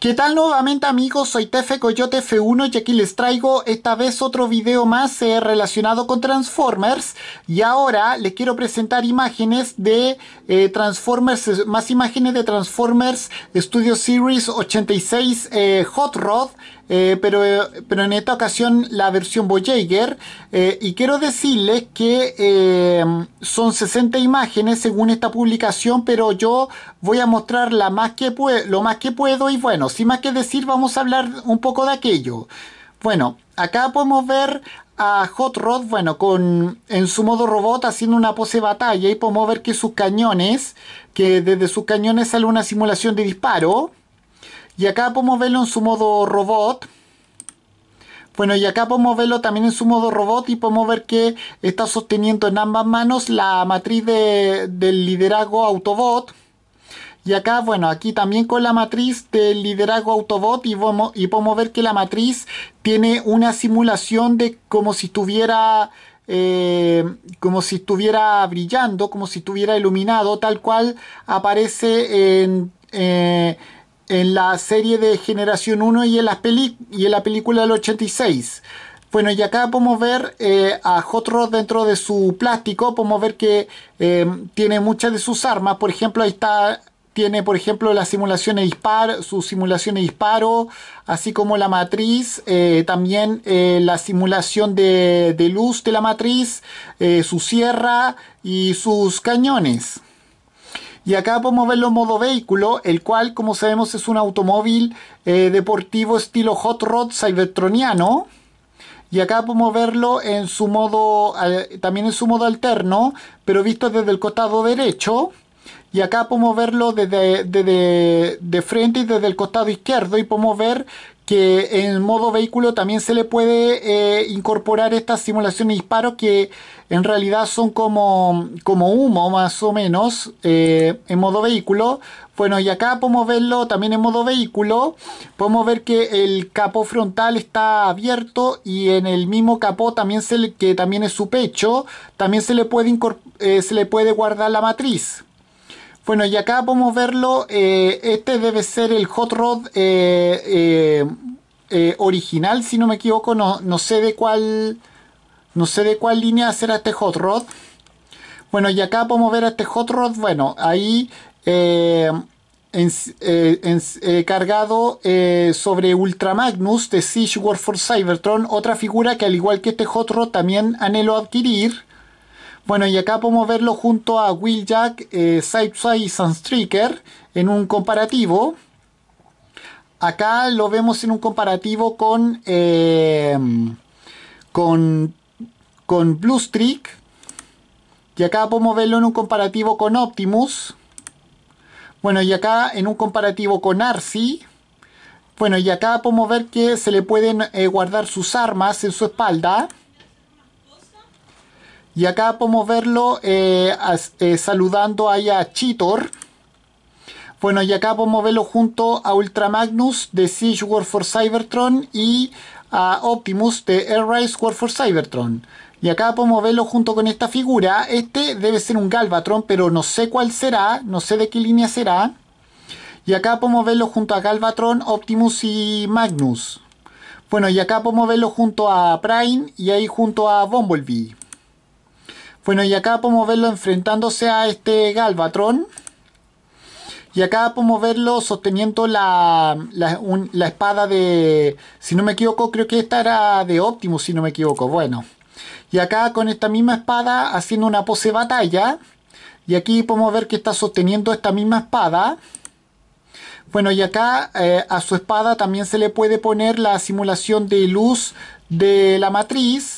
¿Qué tal nuevamente amigos? Soy Tefe Coyote F1 y aquí les traigo esta vez otro video más eh, relacionado con Transformers y ahora les quiero presentar imágenes de eh, Transformers, más imágenes de Transformers Studio Series 86 eh, Hot Rod pero, pero en esta ocasión la versión Voyager. y quiero decirles que son 60 imágenes según esta publicación, pero yo voy a mostrar más que lo más que puedo y bueno bueno, sin más que decir, vamos a hablar un poco de aquello. Bueno, acá podemos ver a Hot Rod, bueno, con, en su modo robot haciendo una pose de batalla y podemos ver que sus cañones, que desde sus cañones sale una simulación de disparo. Y acá podemos verlo en su modo robot. Bueno, y acá podemos verlo también en su modo robot y podemos ver que está sosteniendo en ambas manos la matriz del liderazgo Autobot. Y acá, bueno, aquí también con la matriz del liderazgo Autobot y, y podemos ver que la matriz tiene una simulación de como si estuviera... Eh, como si estuviera brillando, como si estuviera iluminado, tal cual aparece en, eh, en la serie de Generación 1 y en, las y en la película del 86. Bueno, y acá podemos ver eh, a Hot Rod dentro de su plástico, podemos ver que tiene muchas de sus armas, por ejemplo, ahí está tiene, por ejemplo, las de disparo, sus de disparo, así como la matriz, eh, también eh, la simulación de, luz de la matriz, eh, su sierra y sus cañones. Y acá podemos verlo en modo vehículo, el cual, como sabemos, es un automóvil deportivo estilo Hot Rod Cybertroniano. Y acá podemos verlo en su modo, también en su modo alterno, pero visto desde el costado derecho y acá podemos verlo desde, de frente y desde el costado izquierdo y podemos ver que en modo vehículo también se le puede eh, incorporar estas simulaciones de disparo que en realidad son como, humo más o menos eh, en modo vehículo. Bueno, y acá podemos verlo también en modo vehículo. Podemos ver que el capó frontal está abierto y en el mismo capó también que también es su pecho, también se le puede, eh, se le puede guardar la matriz. Bueno, y acá podemos verlo, eh, este debe ser el hot rod eh, eh, original, si no me equivoco, no, sé de cuál no sé de cuál línea será este hot rod. Bueno, y acá podemos ver a este hot rod, bueno, ahí cargado sobre Ultra Magnus de Siege War for Cybertron, otra figura que al igual que este Hot Rod también anhelo adquirir. Bueno, y acá podemos verlo junto a Jack, eh, Sideside y Sunstreaker en un comparativo. Acá lo vemos en un comparativo con, eh, con, con Blue Streak. Y acá podemos verlo en un comparativo con Optimus. Bueno, y acá en un comparativo con Arcee. Bueno, y acá podemos ver que se le pueden eh, guardar sus armas en su espalda. Y acá podemos verlo eh, eh, saludando ahí a Cheetor. Bueno, y acá podemos verlo junto a Ultra Magnus de Siege War for Cybertron y a Optimus de Air Race War for Cybertron. Y acá podemos verlo junto con esta figura. Este debe ser un Galvatron, pero no sé cuál será, no sé de qué línea será. Y acá podemos verlo junto a Galvatron, Optimus y Magnus. Bueno, y acá podemos verlo junto a Prime y ahí junto a Bumblebee. Bueno, y acá podemos verlo enfrentándose a este Galvatron. Y acá podemos verlo sosteniendo la, espada de... Si no me equivoco, creo que esta era de Optimus, si no me equivoco. Bueno. Y acá con esta misma espada haciendo una pose batalla. Y aquí podemos ver que está sosteniendo esta misma espada. Bueno, y acá eh, a su espada también se le puede poner la simulación de luz de la matriz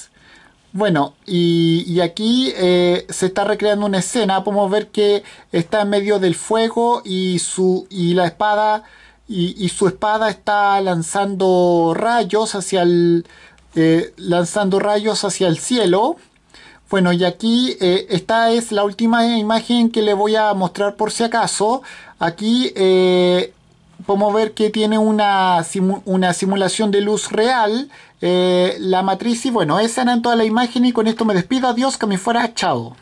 bueno, y, aquí eh, se está recreando una escena. Podemos ver que está en medio del fuego y su y la espada y, su espada está lanzando rayos hacia el eh, lanzando rayos hacia el cielo. Bueno, y aquí eh, esta es la última imagen que le voy a mostrar por si acaso. Aquí podemos ver que tiene una, simulación de luz real, eh, la matriz y bueno, esa era toda la imagen. y con esto me despido, adiós, que me fuera, chao.